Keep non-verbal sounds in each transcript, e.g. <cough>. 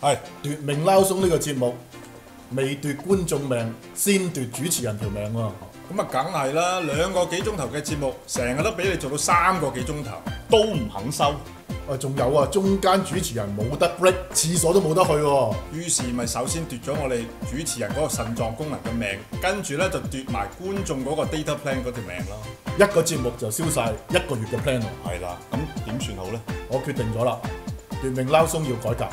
系奪命撈鬆呢個節目，未奪觀眾命，先奪主持人條命喎。咁啊，梗係啦，兩個幾鐘頭嘅節目，成日都俾你做到三個幾鐘頭，都唔肯收。啊，仲有啊，中間主持人冇得 break，廁所都冇得去喎。於是咪首先奪咗我哋主持人嗰個腎臟功能嘅命，跟住咧就奪埋觀眾嗰個 data plan 嗰條命咯。一個節目就燒晒一個月嘅 plan 喎。係啦，咁點算好咧？我決定咗啦，奪命撈鬆要改革。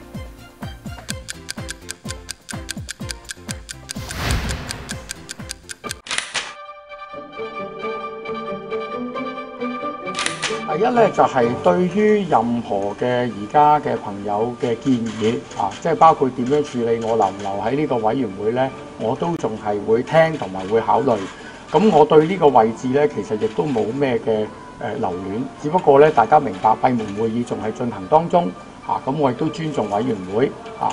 一咧就係對於任何嘅而家嘅朋友嘅建議啊，即係包括點樣處理我留留喺呢個委員會咧，我都仲係會聽同埋會考慮。咁我對呢個位置咧，其實亦都冇咩嘅誒留戀。只不過咧，大家明白閉門會議仲係進行當中啊，咁我亦都尊重委員會啊。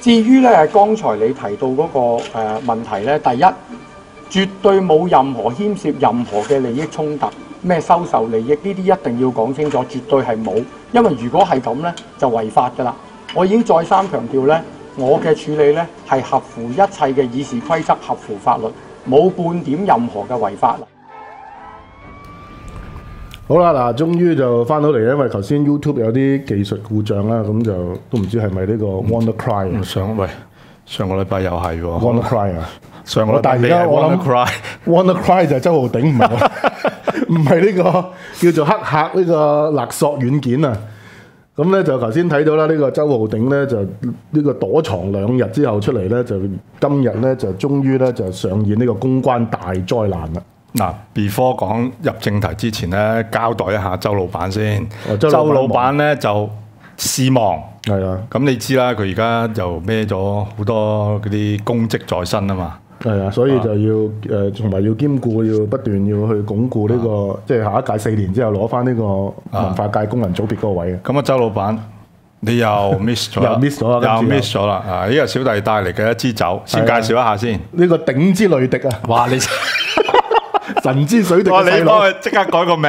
至於咧，剛才你提到嗰個誒問題咧，第一絕對冇任何牽涉任何嘅利益衝突。咩收受利益呢啲一定要讲清楚，绝对系冇。因为如果系咁咧，就违法噶啦。我已经再三强调咧，我嘅处理咧系合乎一切嘅议事规则，合乎法律，冇半点任何嘅违法。好啦，嗱，终于就翻到嚟，因为头先 YouTube 有啲技术故障啦，咁就都唔知系咪呢个 Wanna Cry。上喂，上个礼拜又系 Wanna Cry 啊！上个但 e 而家 r y Wanna Cry 就系周浩鼎唔係。<laughs> 唔係呢個叫做黑客呢個勒索軟件啊，咁咧就頭先睇到啦，呢個周浩鼎咧就呢個躲藏兩日之後出嚟咧，就今日咧就終於咧就上演呢個公關大災難啦。嗱，before 講入正題之前咧，交代一下周老闆先，周老闆咧就視亡。係啊，咁你知啦，佢而家就孭咗好多嗰啲公職在身啊嘛。系啊，所以就要同埋要兼顧，要不斷要去鞏固呢個，即係下一屆四年之後攞翻呢個文化界工人組別嗰個位嘅。咁啊，周老闆，你又 <laughs> miss 咗，又 miss 咗，又 miss 咗啦！呢個小弟帶嚟嘅一支酒，先介紹一下先。呢個頂之累迪啊！哇，你 <laughs> 神之水滴，你幫佢即刻改個名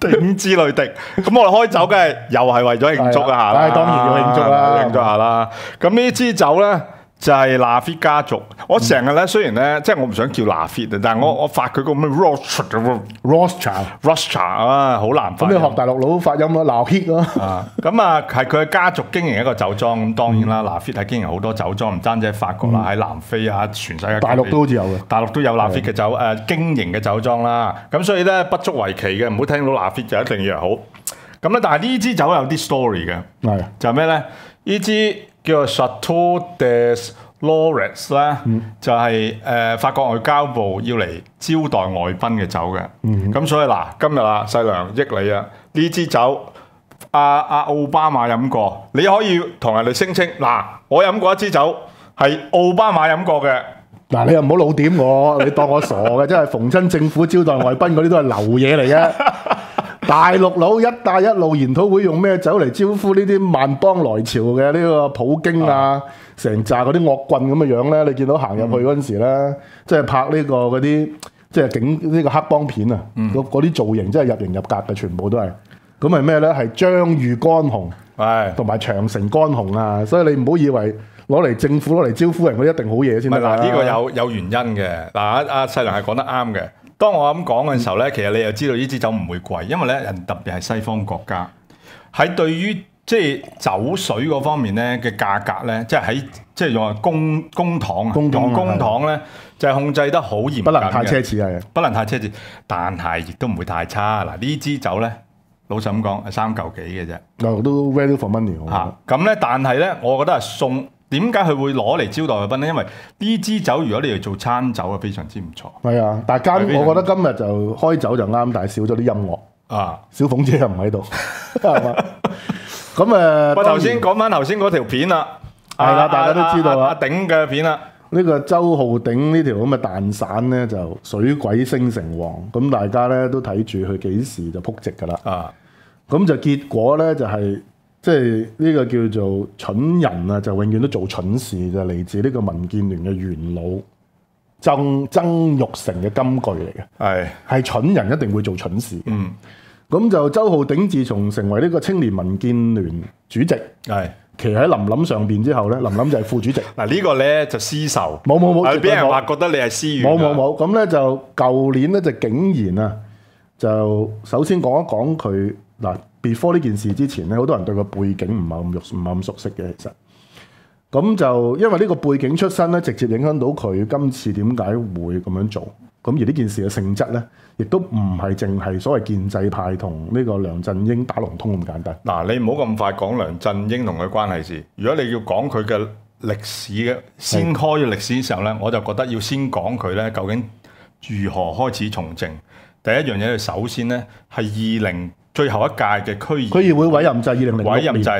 頂 <laughs> 之累迪。咁我哋開酒嘅又係為咗慶祝下啦。當然要慶祝啦，慶祝下啦。咁呢支酒咧。就 Lafit 家族，我成日咧，虽然咧，即係我唔想叫 l a 拉菲啊，但係我我发佢个咩 Rothschild Rothschild r o s c h i 啊，好難。咁你學大陸佬发音 l 咯，拉菲咯。啊，咁啊，係佢家族经营一个酒庄咁当然啦，,Lafit 係经营好多酒庄唔單止喺法国啦，喺南非啊，全世界。大陸都好似有嘅。大陸都有 Lafit 嘅酒，誒經營嘅酒庄啦，咁所以咧不足为奇嘅，唔好听到 Lafit 就一定要好。咁咧，但係呢支酒有啲 story 嘅，就係咩咧？呢支叫做 Chateau des l a w r e c s 咧，就係法國外交部要嚟招待外賓嘅酒嘅。咁所以嗱，今日啊，細娘益你啊，呢支酒阿阿奧巴馬飲過，你可以同人哋聲稱嗱，我飲過一支酒係奧巴馬飲過嘅。嗱，你又唔好老點我，你當我傻嘅，真係逢親政府招待外賓嗰啲都係流嘢嚟嘅。<laughs> 大陸佬一帶一路研討會用咩酒嚟招呼呢啲萬邦來朝嘅呢個普京啊，成扎嗰啲惡棍咁嘅樣咧，你見到行入去嗰陣時咧，即系拍呢個嗰啲即系警呢個黑幫片啊，嗰啲造型真係入型入格嘅，全部都係。咁係咩咧？係張裕乾紅，同埋長城乾紅啊！所以你唔好以為攞嚟政府攞嚟招呼人一定好嘢先得嗱，呢個有有原因嘅。嗱，阿世良係講得啱嘅。當我咁講嘅時候咧，其實你又知道呢支酒唔會貴，因為咧人特別係西方國家喺對於即係酒水嗰方面咧嘅價格咧，即係喺即係用公公堂公公堂咧就控制得好嚴格，不能太奢侈係，不能太奢侈，但係亦都唔會太差嗱。呢支酒咧，老實咁講，三嚿幾嘅啫，都 value for money 嚇。咁咧，但系咧，我觉得送。點解佢會攞嚟招待賓呢？因為 d 支酒如果你嚟做餐酒啊，非常之唔錯。係啊，大家我覺得今日就開酒就啱，但係少咗啲音樂啊。小鳳姐又唔喺度，<laughs> 嘛？咁誒，我頭先講翻頭先嗰條片啦，係啦大家都知道啦，頂嘅片啦。呢個周浩鼎呢條咁嘅蛋散咧，就水鬼星城王咁，大家咧都睇住佢幾時就撲直噶啦。啊，咁就結果咧就係。即係呢個叫做蠢人啊，就永遠都做蠢事，就嚟自呢個民建聯嘅元老曾曾玉成嘅金句嚟嘅。係係蠢人一定會做蠢事。嗯，咁就周浩鼎自從成為呢個青年民建聯主席，其騎喺林林上面之後咧，林林就係副主席。嗱呢個咧就私仇，冇冇冇，俾人話覺得你係私怨。冇冇冇，咁咧就舊年咧就竟然啊，就首先講一講佢。嗱，before 呢件事之前咧，好多人對個背景唔係咁熟唔冇咁熟悉嘅，其實咁就因為呢個背景出身咧，直接影響到佢今次點解會咁樣做。咁而呢件事嘅性質咧，亦都唔係淨係所謂建制派同呢個梁振英打龍通咁簡單。嗱，你唔好咁快講梁振英同佢關係事。如果你要講佢嘅歷史嘅先開嘅歷史嘅時候咧，我就覺得要先講佢咧究竟如何開始從政。第一樣嘢首先咧係二零。最後一屆嘅區議區議會委任制，委任制，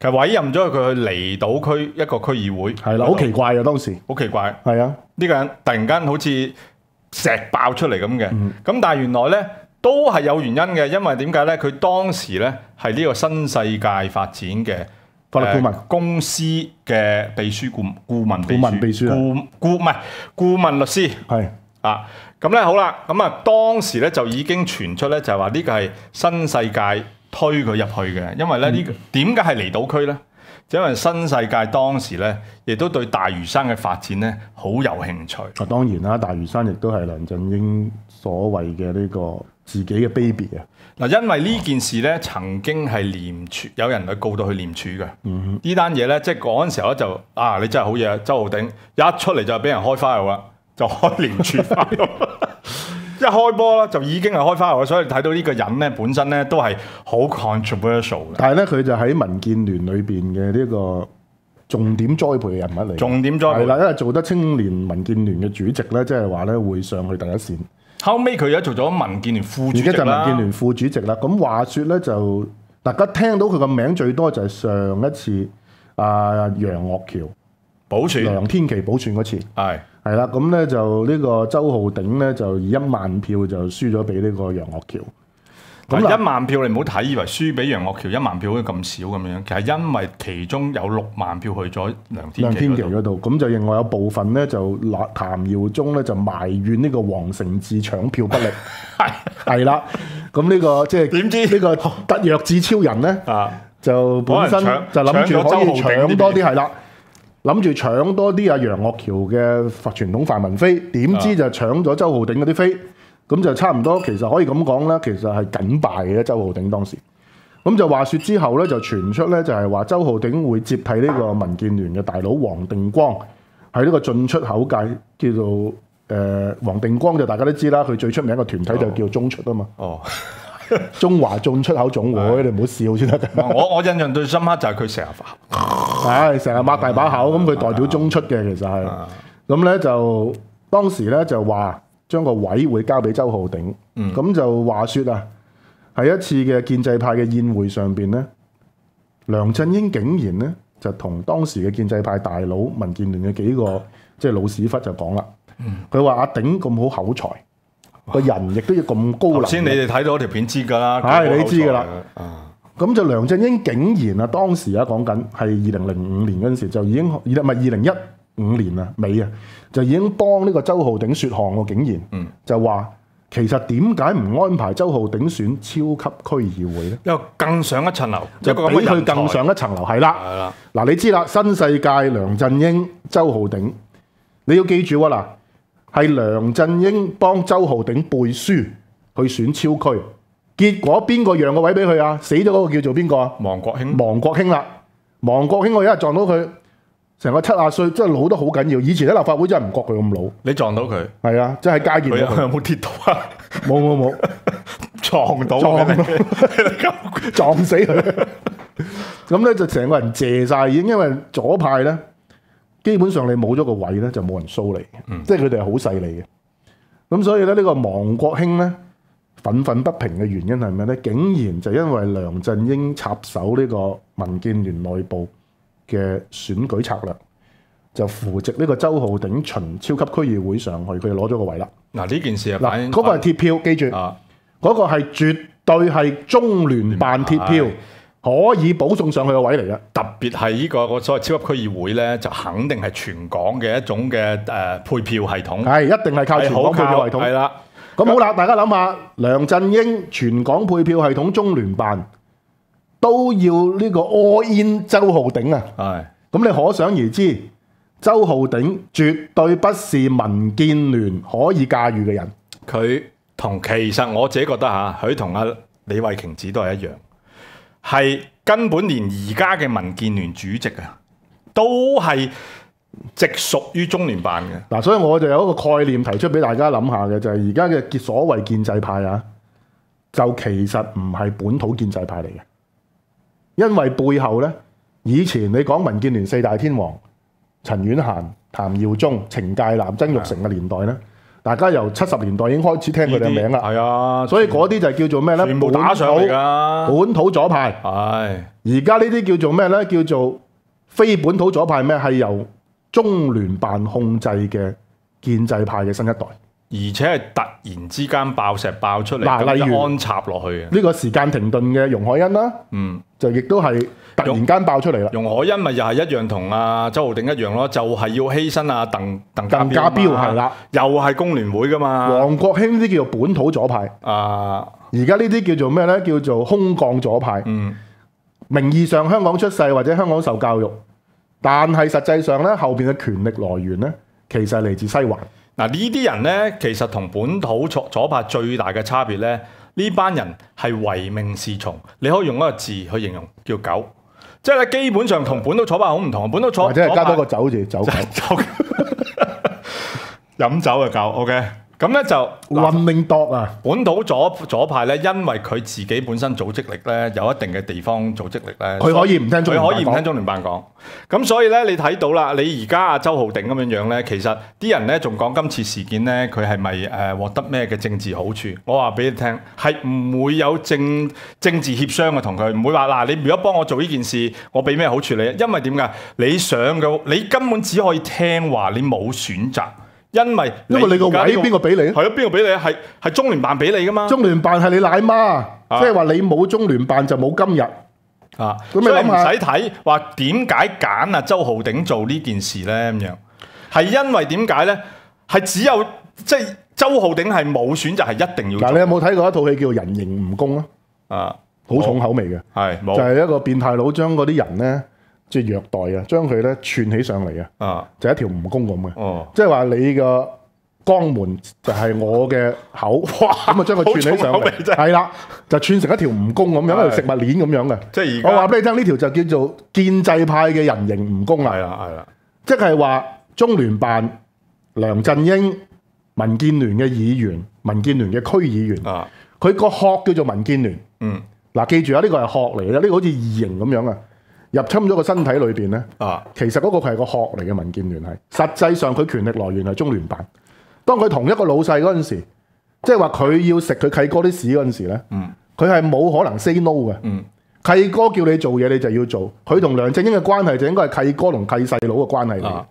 其實委任咗佢去離島區一個區議會，係啦，好奇怪啊當時，好奇怪，係啊，呢個人突然間好似石爆出嚟咁嘅，咁但原來咧都係有原因嘅，因為點解咧？佢當時咧係呢個新世界發展嘅法律顧問公司嘅秘書顧問，顧問秘書啊，顧唔係顧問律師係啊。咁咧好啦，咁啊當時咧就已經傳出咧就係話呢個係新世界推佢入去嘅，因為咧呢點解係離島區咧？就因為新世界當時咧亦都對大嶼山嘅發展咧好有興趣。啊，當然啦，大嶼山亦都係梁振英所謂嘅呢個自己嘅 baby 啊。嗱，因為呢件事咧曾經係廉署有人去告到去廉署嘅，嗯哼，呢單嘢咧即係嗰陣時候咧就啊，你真係好嘢啊，周浩鼎一出嚟就俾人開花嘅話。就開連住花，一開波啦就已經係開花嘅，所以睇到呢個人咧本身咧都係好 controversial 嘅。但係咧，佢就喺民建聯裏面嘅呢個重點栽培嘅人物嚟。重點栽培啦，因為做得青年民建聯嘅主席咧，即係話咧會上去第一線。後尾佢而家做咗民建聯副主席而家就民建聯副主席啦。咁話說咧，就大家聽到佢個名最多就係上一次啊，楊岳橋保存梁天琦保存嗰次係。系啦，咁咧就呢个周浩鼎咧就以一万票就输咗俾呢个杨岳桥。咁一万票你唔好睇，以为输俾杨岳桥一万票咁少咁样，其实因为其中有六万票去咗梁天梁天桥嗰度，咁就另外有部分咧就谭耀宗咧就埋怨呢个黄成志抢票不力。系 <laughs> 系啦，咁呢个即系点知呢个得弱智超人咧，就本身就谂住可以抢多啲，系啦。諗住搶多啲啊楊岳橋嘅傳統范文飛，點知就搶咗周浩鼎嗰啲飛，咁就差唔多其實可以咁講啦其實係緊敗嘅周浩鼎當時。咁就話說之後咧，就傳出咧就係話周浩鼎會接替呢個民建聯嘅大佬黃定光喺呢個進出口界叫做誒黃定光就大家都知啦，佢最出名個團體就叫中出啊嘛。哦，中華進出口總會，你唔好笑先得我我印象最深刻就係佢成日發。系成日擘大把口，咁佢代表中出嘅，其實係咁咧就當時咧就話將個位會交俾周浩鼎，咁就話說啊，喺一次嘅建制派嘅宴會上面咧，梁振英竟然咧就同當時嘅建制派大佬民建聯嘅幾個即係老屎忽就講啦，佢話阿鼎咁好口才，個人亦都要咁高。頭先你哋睇到條片知噶啦，係你知噶啦。咁就梁振英竟然啊，當時啊講緊係二零零五年嗰陣時就已經二唔係二零一五年啊尾啊，就已經幫呢個周浩鼎説項喎竟然，就話其實點解唔安排周浩鼎選超級區議會咧？又更上一層樓，就比佢更上一層樓，係啦。嗱，你知啦，新世界梁振英、周浩鼎，你要記住喎嗱，係梁振英幫周浩鼎背書去選超區。结果边个让个位俾佢啊？死咗嗰个叫做边个啊？王国兴，王国兴啦，王国兴我一日撞到佢，成个七廿岁，真系老得好紧要。以前喺立法会真系唔觉佢咁老。你撞到佢？系啊，真系街建。佢有冇跌到啊？冇冇冇，<laughs> 撞到 <laughs> 撞死佢。咁咧就成个人谢晒，已因为左派咧，基本上你冇咗个位咧，就冇人苏你即系佢哋系好势利嘅。咁所以咧呢个王国兴咧。憤憤不平嘅原因係咩呢？竟然就因為梁振英插手呢個民建聯內部嘅選舉策略，就扶植呢個周浩鼎巡超級區議會上去，佢就攞咗個位啦。嗱，呢件事啊，嗱，嗰個係鐵票，記住，嗰個係絕對係中聯辦鐵票，可以保送上去嘅位嚟嘅。特別係呢個所謂超級區議會呢就肯定係全港嘅一種嘅配票系統，係一定係靠全港配票系統，啦。咁好啦，大家諗下，梁振英全港配票系統中聯辦都要呢個 in 周浩鼎啊，咁你可想而知，周浩鼎絕對不是民建聯可以駕馭嘅人。佢同其實我自己覺得嚇，佢同阿李慧瓊子都係一樣，係根本連而家嘅民建聯主席啊，都係。直屬於中聯辦嘅嗱，所以我就有一個概念提出俾大家諗下嘅，就係而家嘅所謂建制派啊，就其實唔係本土建制派嚟嘅，因為背後呢以前你講民建聯四大天王陳婉嫻、譚耀宗、程介南、曾玉成嘅年代呢大家由七十年代已經開始聽佢哋名啦，係啊，所以嗰啲就叫做咩呢全部打上嚟本土左派而家呢啲叫做咩呢叫做非本土左派咩？係由中聯辦控制嘅建制派嘅新一代，而且係突然之間爆石爆出嚟例如安插落去嘅呢個時間停頓嘅容海恩啦，嗯，就亦都係突然間爆出嚟啦。容海恩咪又係一樣同阿周浩鼎一樣咯，就係要犧牲阿鄧鄧家彪，系啦，又係工聯會噶嘛。黃國興呢啲叫做本土左派，啊，而家呢啲叫做咩咧？叫做空降左派。嗯，名義上香港出世或者香港受教育。但系实际上咧，后边嘅权力来源咧，其实系嚟自西环。嗱，呢啲人咧，其实同本土左左派最大嘅差别咧，呢班人系唯命是从，你可以用一个字去形容，叫狗。即系咧，基本上同本土左派好唔同。本土左即系加多个酒字，酒 <laughs> 酒。饮 <laughs> 酒嘅狗，OK。咁咧就運命度啊！本土左左派咧，因為佢自己本身組織力咧，有一定嘅地方組織力咧，佢可以唔聽中聯辦講。咁所以咧，你睇到啦，你而家周浩鼎咁樣樣咧，其實啲人咧仲講今次事件咧，佢係咪獲得咩嘅政治好處？我話俾你聽，係唔會有政政治協商嘅同佢，唔會話嗱，你如果幫我做呢件事，我俾咩好處你？因為點解？你想嘅，你根本只可以聽話，你冇選擇。因为因为你个位边个俾你？系咯，边个俾你？系系中联办俾你噶嘛？中联办系你奶妈，即系话你冇中联办就冇今日啊！咁你唔使睇话点解拣啊周浩鼎做呢件事咧咁样，系因为点解咧？系只有即系周浩鼎系冇选择，系一定要。嗱，你有冇睇过一套戏叫《人形蜈蚣》啊？啊，好重口味嘅，系就系一个变态老张嗰啲人咧。即系虐待啊！将佢咧串起上嚟啊！啊，就一条蜈蚣咁嘅哦，即系话你個肛门就系我嘅口，<laughs> 咁啊将佢串起上嚟，系啦，就串成一条蜈蚣咁样，一条食物链咁样嘅。即系我话俾你听，呢条就叫做建制派嘅人形蜈蚣啦。系啦，即系话中联办、梁振英、民建联嘅议员、民建联嘅区议员啊，佢个壳叫做民建联。嗯，嗱，记住啊，呢个系壳嚟嘅，呢个好似异形咁样啊。入侵咗個身體裏面呢啊，其實嗰個係個殼嚟嘅。民建聯係，實際上佢權力來源係中聯辦。當佢同一個老細嗰陣時，即系話佢要食佢契哥啲屎嗰陣時呢佢係冇可能 say no 嘅。契哥叫你做嘢，你就要做。佢同梁振英嘅關係就應該係契哥同契細佬嘅關係嚟，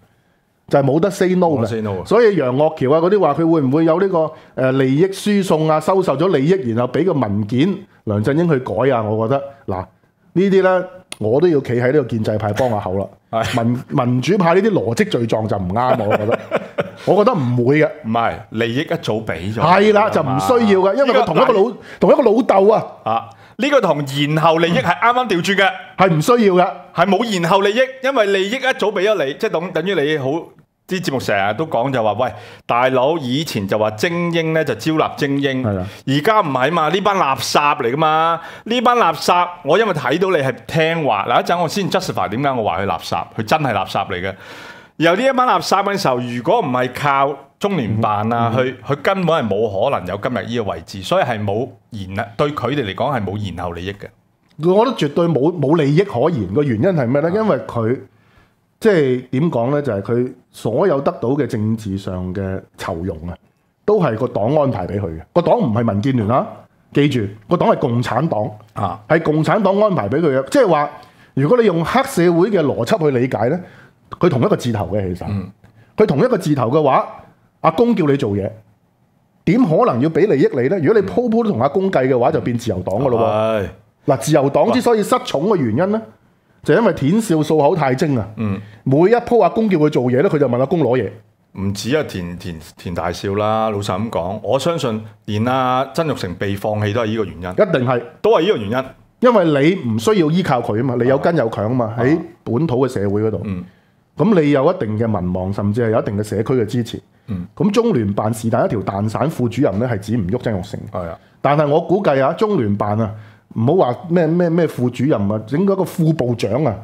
就係冇得 say no 嘅。所以楊岳橋啊嗰啲話佢會唔會有呢個利益輸送啊，收受咗利益，然後俾個文件梁振英去改啊？我覺得嗱呢啲呢我都要企喺呢个建制派帮下口啦，民民主派呢啲逻辑罪状就唔啱我，我觉得，<laughs> 我觉得唔会嘅，唔系利益一早俾咗，系啦就唔需要嘅，因为佢同一个老同一个老豆啊，呢个同然后利益系啱啱调转嘅，系唔需要嘅，系冇然后利益，因为利益一早俾咗你，即系等等于你好。啲節目成日都講就話喂，大佬以前就話精英咧就招納精英，而家唔係嘛？呢班垃圾嚟噶嘛？呢班垃圾，我因為睇到你係聽話嗱一陣，我先 justify 點解我話佢垃圾，佢真係垃圾嚟嘅。然後呢一班垃圾嘅時候，如果唔係靠中聯辦啊，佢佢根本係冇可能有今日呢個位置，所以係冇言啊，對佢哋嚟講係冇言後利益嘅。我覺得絕對冇冇利益可言，嘅原因係咩咧？因為佢。即係點講呢就係佢所有得到嘅政治上嘅酬容，啊，都係個黨安排俾佢嘅。個黨唔係民建聯啦，記住個黨係共產黨啊，係共產黨安排俾佢嘅。即係話，如果你用黑社會嘅邏輯去理解呢，佢同一個字頭嘅其實，佢同一個字頭嘅話，阿公叫你做嘢，點可能要俾利益你呢？如果你鋪鋪都同阿公計嘅話，就變自由黨噶咯喎。嗱，自由黨之所以失寵嘅原因呢，就因為舔笑數口太精啊！嗯，每一鋪阿公叫佢做嘢咧，佢就問阿公攞嘢。唔止阿田田田大少啦，老實咁講，我相信連阿曾玉成被放棄都係呢個原因。一定係，都係呢個原因，因為你唔需要依靠佢啊嘛，你有根有強啊嘛，喺本土嘅社會嗰度。嗯，咁你有一定嘅民望，甚至係有一定嘅社區嘅支持。嗯，咁中聯辦是但一條蛋散副主任咧，係指唔喐曾玉成。啊，但係我估計啊，中聯辦啊。唔好话咩咩咩副主任啊，整个副部长啊，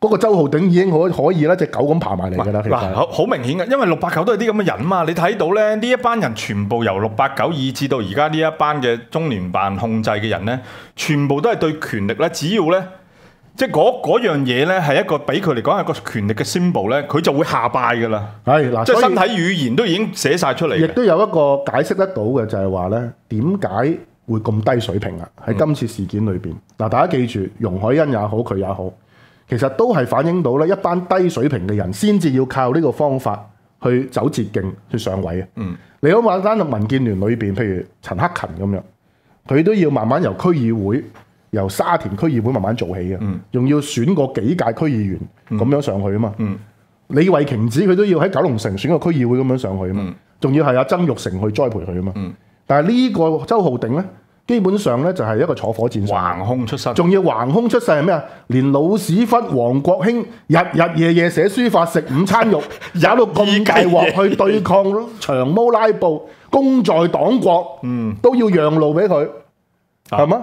嗰个周浩鼎已经可可以啦，只狗咁爬埋嚟噶啦，嗱，好好明显嘅，因为六八九都系啲咁嘅人嘛，你睇到咧呢一班人全部由六八九以至到而家呢一班嘅中联办控制嘅人咧，全部都系对权力咧，只要咧，即系嗰嗰样嘢咧，系一个俾佢嚟讲系个权力嘅 symbol 咧，佢就会下拜噶啦。系嗱，即系身体语言都已经写晒出嚟，亦都有一个解释得到嘅，就系话咧，点解？會咁低水平啊！喺今次事件裏面，嗱大家記住，容海恩也好，佢也好，其實都係反映到咧一班低水平嘅人，先至要靠呢個方法去走捷徑去上位嘅。嗯，你講簡單，民建聯裏面，譬如陳克勤咁樣，佢都要慢慢由區議會、由沙田區議會慢慢做起嘅，仲要選過幾屆區議員咁樣上去啊嘛。嗯，李慧瓊子佢都要喺九龍城選個區議會咁樣上去啊嘛，仲要係阿曾玉成去栽培佢啊嘛。但呢個周浩鼎呢基本上呢就係一個坐火箭，橫空出世，仲要橫空出世係咩啊？連老屎忽王國興日日夜夜寫書法，食午餐肉，<laughs> 搞到咁計劃去對抗長毛拉布，功在黨國，都要讓路俾佢，係咪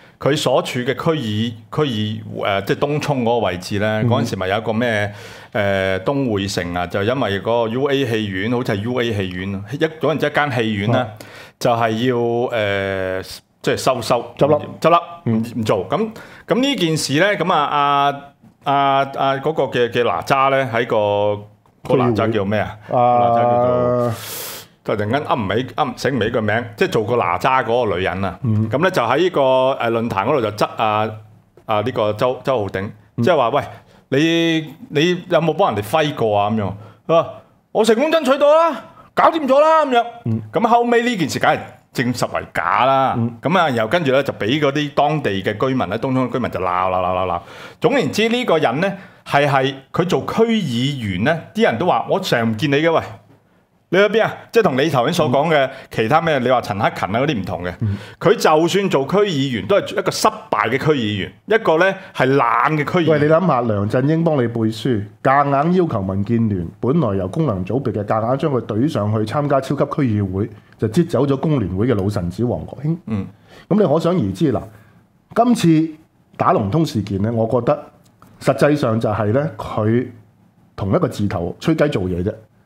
佢所處嘅區議區議即係東湧嗰個位置呢嗰陣時咪有一個咩誒東匯城啊，就因為嗰個 UA 戲院，好似係 UA 戲院，一嗰陣一間戲院呢就係要誒即係收收執笠執笠，唔做。咁咁呢件事呢咁啊啊啊啊嗰個嘅嘅哪吒咧，喺個個哪吒叫咩啊？個哪叫做。就突然間噏起噏醒唔起個名，即係做個哪吒嗰個女人啊！咁咧就喺呢個誒論壇嗰度就質啊啊呢個周周浩鼎，即係話喂你你有冇幫人哋揮過啊？咁樣佢話我成功爭取到啦，搞掂咗啦咁樣。咁後尾呢件事梗係證實為假啦。咁啊，然後跟住咧就俾嗰啲當地嘅居民咧，東涌嘅居民就鬧鬧鬧鬧鬧。總言之，呢個人咧係係佢做區議員咧，啲人都話我成日唔見你嘅喂。你喺边啊？即系同你头先所讲嘅其他咩？你话陈克勤啊嗰啲唔同嘅，佢就算做区议员都系一个失败嘅区议员，一个咧系懒嘅区议员。喂，你谂下，梁振英帮你背书，夹硬要求民建联本来由功能组别嘅，夹硬将佢怼上去参加超级区议会，就接走咗工联会嘅老臣子黄国兴。嗯，咁你可想而知啦。今次打龙通事件咧，我觉得实际上就系咧佢同一个字头吹鸡做嘢啫。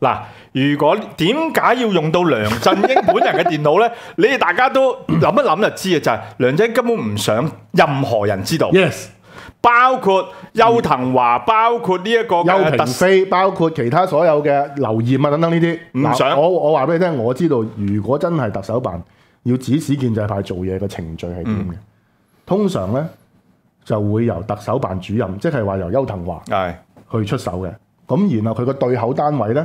嗱，如果點解要用到梁振英本人嘅電腦咧？<laughs> 你哋大家都諗一諗就知啊！就係梁振英根本唔想任何人知道，包括邱騰華，包括呢一個邱腾飛，包括其他所有嘅留言啊等等呢啲唔想。我我話俾你聽，我知道如果真係特首辦要指使建制派做嘢嘅程序係點嘅？通常咧就會由特首辦主任，即係話由邱騰華去出手嘅。咁然後佢個對口單位咧。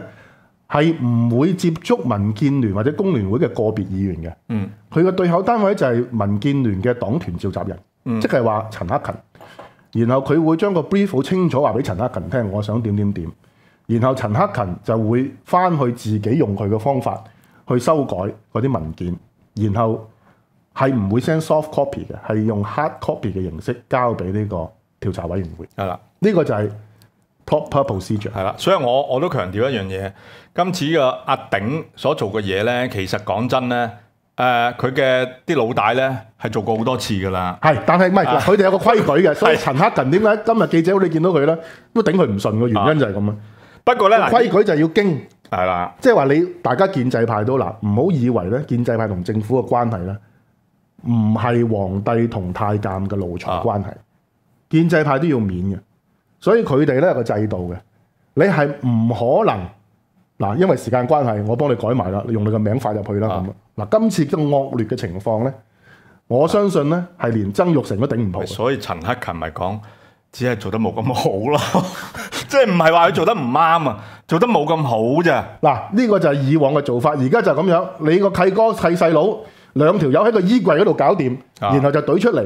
係唔會接觸民建聯或者工聯會嘅個別議員嘅，佢個對口單位就係民建聯嘅黨團召集人，即係話陳克勤。然後佢會將個 brief 好清楚話俾陳克勤聽，我想點點點。然後陳克勤就會翻去自己用佢嘅方法去修改嗰啲文件，然後係唔會 send soft copy 嘅，係用 hard copy 嘅形式交俾呢個調查委員會。係啦，呢個就係。p o p u r p e 系啦，所以我我都強調一樣嘢，今次嘅阿鼎所做嘅嘢咧，其實講真咧，誒佢嘅啲老大咧係做過好多次噶啦。係，但係唔佢哋有個規矩嘅，<laughs> 所以陳克勤點解今日記者你見到佢咧都頂佢唔順嘅原因就係咁啊。不過咧規矩就要經係啦，即係話你大家建制派都嗱，唔好以為咧建制派同政府嘅關係咧唔係皇帝同太监嘅奴才關係，建制派都要免嘅。所以佢哋咧個制度嘅，你係唔可能嗱，因為時間關係，我幫你改埋啦，你用你個名快入去啦咁。嗱，今次咁惡劣嘅情況咧，我相信咧係連曾玉成都頂唔住。所以陳克勤咪講，只係做得冇咁好咯，<laughs> 即系唔係話佢做得唔啱啊？做得冇咁好啫。嗱，呢個就係以往嘅做法，而家就咁樣，你個契哥契細佬兩條友喺個衣櫃嗰度搞掂，然後就懟出嚟。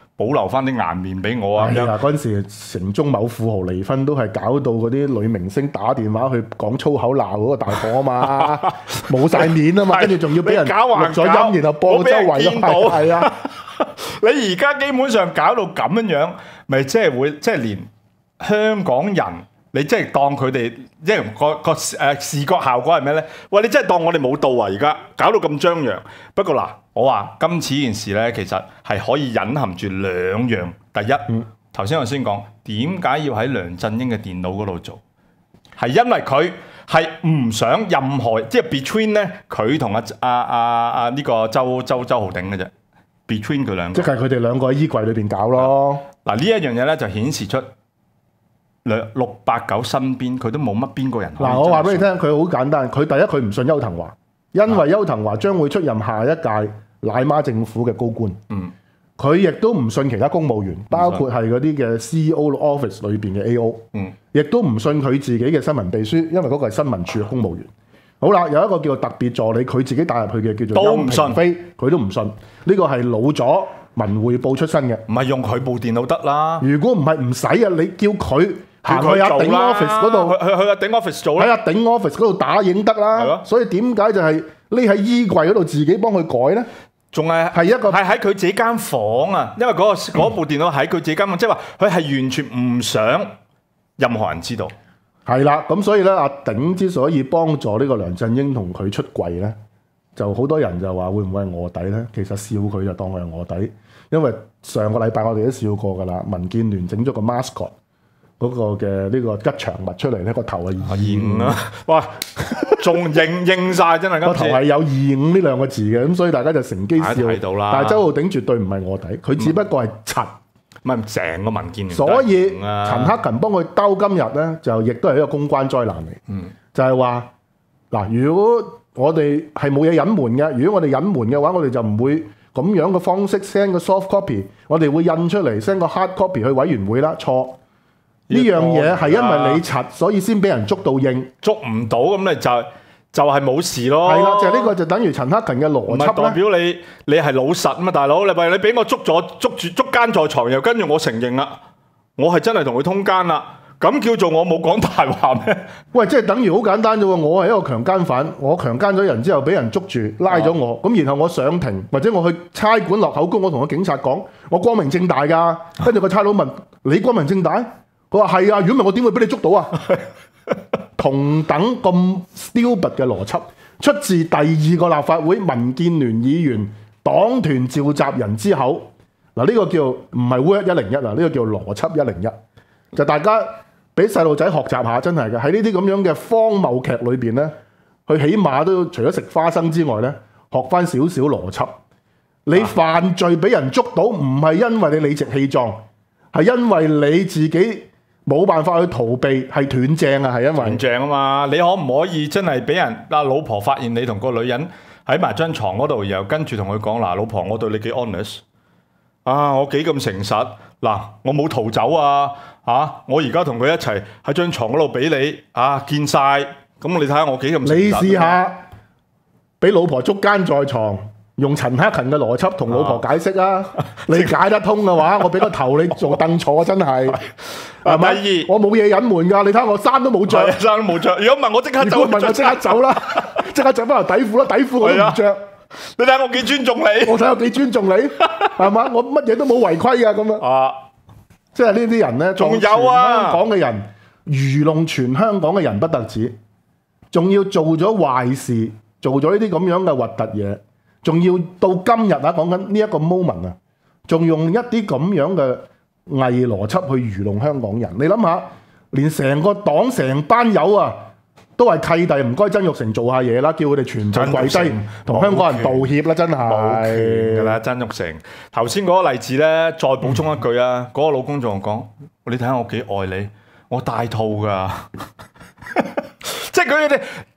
保留翻啲顏面俾我啊！嗰陣時城中某富豪離婚都係搞到嗰啲女明星打電話去講粗口鬧嗰個大婆啊嘛，<laughs> 冇晒面啊嘛，跟住仲要俾人搞落咗音然後播周圍到。係啊！<laughs> 你而家基本上搞到咁樣，咪即係會即係連香港人。你真系當佢哋即系個個視誒視覺效果係咩咧？喂，你真係當我哋冇到啊！而家搞到咁張揚。不過嗱，我話今次件事咧，其實係可以隱含住兩樣。第一，頭先我先講點解要喺梁振英嘅電腦嗰度做，係因為佢係唔想任何即系 between 咧，佢同阿阿阿阿呢個周周周浩鼎嘅啫，between 佢兩即係佢哋兩個喺衣櫃裏邊搞咯。嗱呢一樣嘢咧，就顯示出。六八九身边佢都冇乜边个人。嗱，我话俾你听，佢好简单。佢第一佢唔信邱腾华，因为邱腾华将会出任下一届奶妈政府嘅高官。嗯。佢亦都唔信其他公务员，包括系嗰啲嘅 C E O office 里边嘅 A O。嗯。亦都唔信佢自己嘅新闻秘书，因为嗰个系新闻处公务员。好啦，有一个叫做特别助理，佢自己带入去嘅叫做唔信飛，佢都唔信。呢个系老咗文汇报出身嘅，唔系用佢部电脑得啦。如果唔系唔使啊，你叫佢。行去阿頂 office 嗰度，去去阿頂 office 做啦，喺阿頂 office 嗰度打影得啦，所以點解就係匿喺衣櫃嗰度自己幫佢改呢仲係係喺佢自己間房啊，因為嗰個嗰部電腦喺佢自己間，即係話佢係完全唔想任何人知道。係啦，咁所以咧，阿頂之所以幫助呢個梁振英同佢出櫃咧，就好多人就話會唔會係卧底咧？其實笑佢就當佢係卧底，因為上個禮拜我哋都笑過噶啦，民建聯整咗個 mask。嗰個嘅呢個吉祥物出嚟咧，個頭係二五啊！哇，<laughs> 仲認認晒真係，個頭係有二五呢兩個字嘅，咁所以大家就乘機笑。但係周浩鼎絕對唔係我底，佢只不過係陳，唔係成個文件。所以陳克勤幫佢兜今日咧，就亦都係一個公關災難嚟。嗯，就係話嗱，如果我哋係冇嘢隱瞞嘅，如果我哋隱瞞嘅話，我哋就唔會咁樣嘅方式 send 個 soft copy，我哋會印出嚟 send 個 hard copy 去委員會啦。錯。呢樣嘢係因為你柒，所以先俾人捉到應。捉唔到咁，你就就係冇事咯。係啦，就係呢個就等於陳克勤嘅邏輯代表你你係老實啊嘛，大佬。你譬你俾我捉咗捉住捉奸在床，又跟住我承認啦，我係真係同佢通奸啦。咁叫做我冇講大話咩？喂，即係等於好簡單啫喎。我係一個強奸犯，我強奸咗人之後俾人捉住拉咗我，咁然後我上庭或者我去差館落口供，我同個警察講我光明正大㗎。跟住個差佬問你光明正大？佢話係啊，如果唔係我點會俾你捉到啊？<laughs> 同等咁 stubby 嘅邏輯，出自第二個立法會民建聯議員黨團召集人之口。嗱呢個叫唔係 word 一零一啊，呢個叫邏輯一零一。就大家俾細路仔學習下，真係嘅喺呢啲咁樣嘅荒謬劇裏邊咧，佢起碼都除咗食花生之外咧，學翻少少邏輯。你犯罪俾人捉到，唔係因為你理直氣壯，係因為你自己。冇办法去逃避，系断正啊！系因为断正啊嘛！你可唔可以真系俾人啊老婆发现你同个女人喺埋张床嗰度，然后跟住同佢讲嗱，老婆，我对你几 honest 啊，我几咁诚实嗱，我冇逃走啊，吓，我而家同佢一齐喺张床嗰度俾你啊，见晒咁，你睇下我几咁你试下俾老婆捉奸在床。用陳克勤嘅邏輯同老婆解釋啊，<laughs> 你解得通嘅話，我俾個頭你做凳坐，真係係咪？我冇嘢隱瞞㗎，你睇我衫都冇着，衫都冇着。如果唔係我即刻走，如果我即刻走啦，<laughs> 即刻着翻條底褲啦，底褲我唔着。你睇我幾尊重你？我睇我幾尊重你 <laughs> 係嘛？我乜嘢都冇違規啊咁啊！即係呢啲人咧，仲有啊，香港嘅人愚弄全香港嘅人不得止，仲要做咗壞事，做咗呢啲咁樣嘅核突嘢。仲要到今日啊，講緊呢一個 moment 啊，仲用一啲咁樣嘅偽邏輯去愚弄香港人。你諗下，連成個黨成班友啊，都係契弟，唔該曾玉成做下嘢啦，叫佢哋全部跪低，同香港人道歉啦，真係冇權噶啦。曾玉成頭先嗰個例子咧，再補充一句啊，嗰個老公仲講：你睇下我幾愛你，我大肚噶，<laughs> 即係佢哋。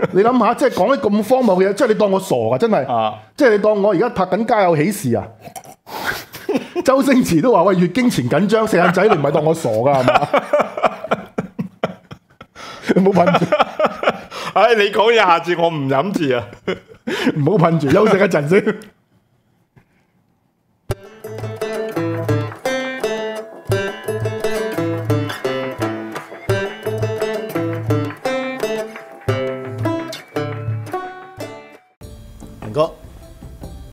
<laughs> 你想下，即系讲啲咁荒谬嘅嘢，即系你当我傻啊真系，即系你当我而家拍紧《家有喜事》啊？<laughs> 周星驰都话喂，月经前紧张，四眼仔你唔系当我傻噶系嘛？你冇喷住，哎，<laughs> 你讲嘢，下次我唔忍住啊！唔好喷住，休息一阵先。